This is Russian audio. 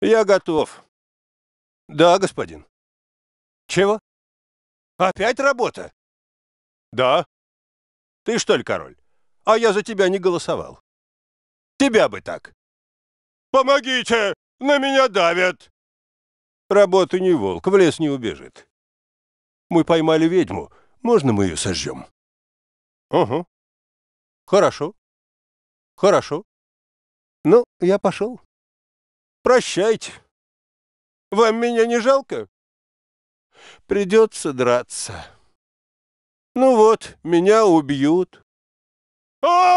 Я готов. Да, господин. Чего? Опять работа? Да. Ты что ли, король? А я за тебя не голосовал. Тебя бы так. Помогите! На меня давят! Работа не волк, в лес не убежит. Мы поймали ведьму. Можно мы ее сожжем? Угу. Хорошо. Хорошо. Ну, я пошел. Прощайте. Вам меня не жалко? Придется драться. Ну вот, меня убьют. А!